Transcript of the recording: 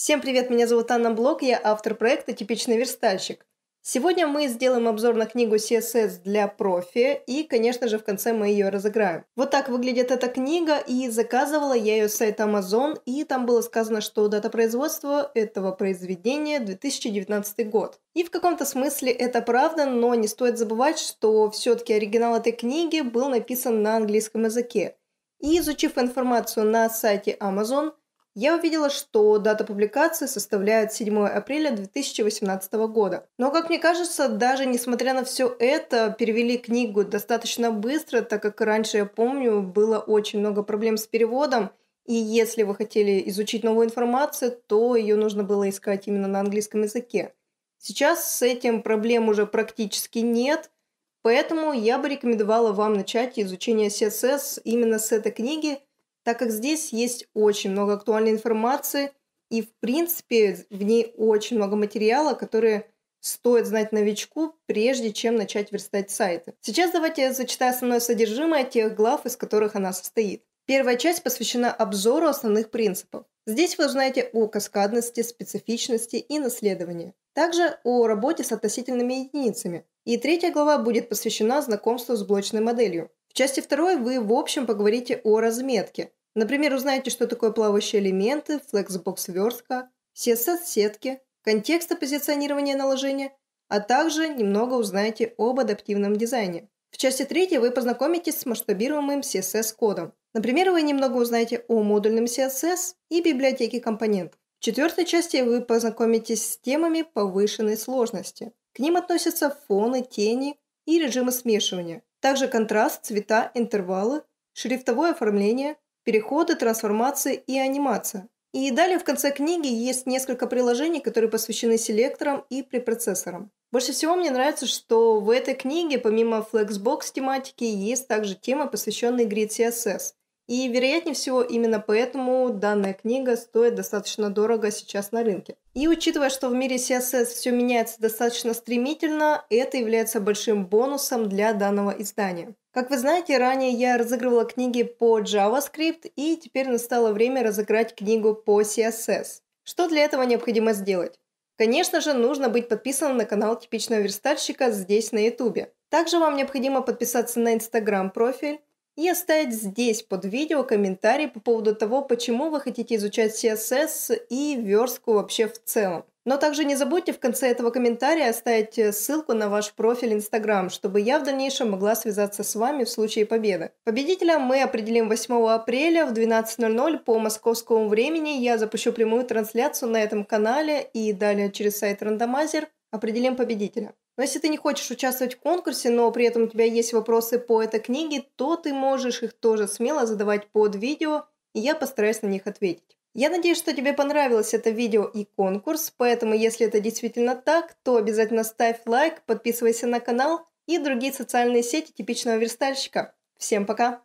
Всем привет, меня зовут Анна Блок, я автор проекта «Типичный верстальщик». Сегодня мы сделаем обзор на книгу CSS для профи, и, конечно же, в конце мы ее разыграем. Вот так выглядит эта книга, и заказывала я ее с сайта Amazon, и там было сказано, что дата производства этого произведения 2019 год. И в каком-то смысле это правда, но не стоит забывать, что все-таки оригинал этой книги был написан на английском языке. И изучив информацию на сайте Amazon – я увидела, что дата публикации составляет 7 апреля 2018 года. Но, как мне кажется, даже несмотря на все это, перевели книгу достаточно быстро, так как раньше, я помню, было очень много проблем с переводом, и если вы хотели изучить новую информацию, то ее нужно было искать именно на английском языке. Сейчас с этим проблем уже практически нет, поэтому я бы рекомендовала вам начать изучение CSS именно с этой книги – так как здесь есть очень много актуальной информации, и, в принципе, в ней очень много материала, которые стоит знать новичку, прежде чем начать верстать сайты. Сейчас давайте я зачитаю основное содержимое тех глав, из которых она состоит. Первая часть посвящена обзору основных принципов. Здесь вы узнаете о каскадности, специфичности и наследовании. Также о работе с относительными единицами. И третья глава будет посвящена знакомству с блочной моделью. В части второй вы в общем поговорите о разметке, Например, узнаете, что такое плавающие элементы, флексбокс-верстка, CSS-сетки, контекста позиционирования наложения, а также немного узнаете об адаптивном дизайне. В части 3 вы познакомитесь с масштабируемым CSS-кодом. Например, вы немного узнаете о модульном CSS и библиотеке компонентов. В четвертой части вы познакомитесь с темами повышенной сложности. К ним относятся фоны, тени и режимы смешивания, также контраст, цвета, интервалы, шрифтовое оформление, переходы, трансформации и анимация. И далее в конце книги есть несколько приложений, которые посвящены селекторам и препроцессорам. Больше всего мне нравится, что в этой книге помимо Flexbox тематики есть также темы, посвященные Grid CSS. И, вероятнее всего, именно поэтому данная книга стоит достаточно дорого сейчас на рынке. И учитывая, что в мире CSS все меняется достаточно стремительно, это является большим бонусом для данного издания. Как вы знаете, ранее я разыгрывала книги по JavaScript, и теперь настало время разыграть книгу по CSS. Что для этого необходимо сделать? Конечно же, нужно быть подписанным на канал типичного верстальщика здесь на YouTube. Также вам необходимо подписаться на Instagram профиль, и оставить здесь под видео комментарий по поводу того, почему вы хотите изучать CSS и верстку вообще в целом. Но также не забудьте в конце этого комментария оставить э, ссылку на ваш профиль Instagram, чтобы я в дальнейшем могла связаться с вами в случае победы. Победителя мы определим 8 апреля в 12.00 по московскому времени. Я запущу прямую трансляцию на этом канале и далее через сайт Randomizer определим победителя. Но если ты не хочешь участвовать в конкурсе, но при этом у тебя есть вопросы по этой книге, то ты можешь их тоже смело задавать под видео, и я постараюсь на них ответить. Я надеюсь, что тебе понравилось это видео и конкурс, поэтому если это действительно так, то обязательно ставь лайк, подписывайся на канал и другие социальные сети типичного верстальщика. Всем пока!